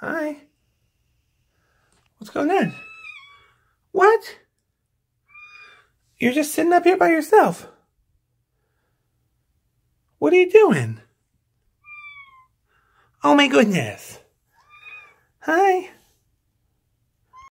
Hi. What's going on? What? You're just sitting up here by yourself. What are you doing? Oh my goodness. Hi.